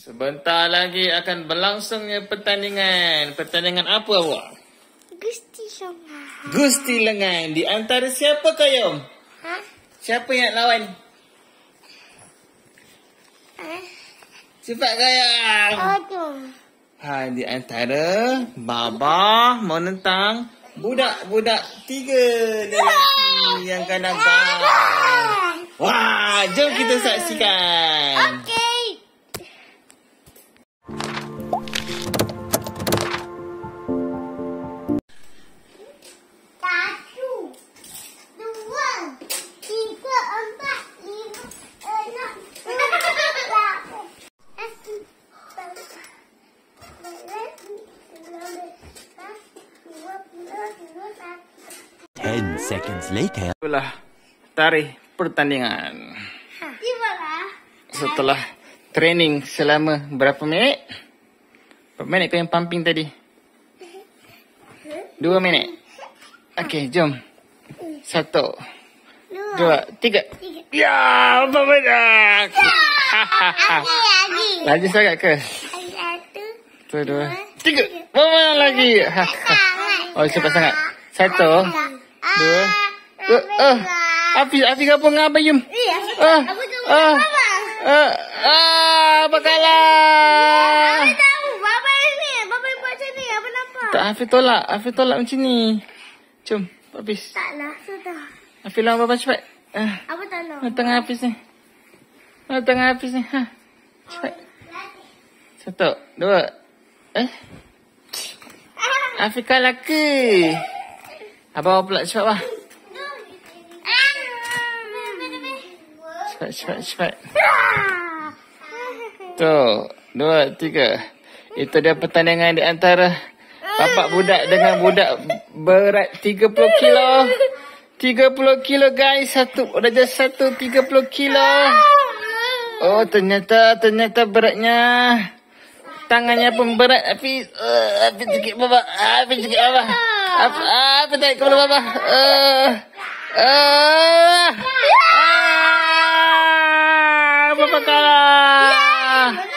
Sebentar lagi akan berlangsungnya pertandingan. Pertandingan apa awak? Gusti Lengan. Gusti Lengan. Di antara siapa kau, Yom? Ha? Siapa yang lawan? Ha? Cepat kau, Yom. Aduh. Ha, di antara Baba menentang budak-budak tiga. Yang kanan-kanan. Wah, jom kita saksikan. Aduh. 10 seconds later. Itulah tarikh pertandingan. Ha. Setelah training selama berapa minit? Berapa minit kau yang pumping tadi? Dua minit. Okey, jom. Satu. Dua. tiga. Ya, apa benda? Ya, lagi lagi. Lagi sangat ke? Satu. Dua. tiga. Berapa lagi? Oh, cepat sangat. Satu. Dua. Uh, uh, eh, uh, eh, eh. Afif, Afif kau pun ngapa yum? Iya. Uh, uh, uh, uh, apa kalah? Tak, Afi tolak. Afi tolak macam ni. Jom, habis. Tak lah, sudah. Afi lawan Baba cepat. Uh, apa tak lawan? Nak tengah habis ni. Nak tengah habis ni. Ha. Cepat. Satu, dua. Eh? Ah. Afi kalah ke? Abang apa pula cepat bang? Lah. Cepat, cepat, cepat. Tu, dua, tiga. Itu dia pertandingan di antara bapak budak dengan budak berat 30 kilo. 30 kilo guys. Satu, udah jadi satu 30 kilo. Oh, ternyata, ternyata beratnya. Tangannya pun berat. Tapi, uh, eh, tapi sikit bapak. Tapi sikit bapak apa ah apa tak kepala baba ah ah apa kalah yeah.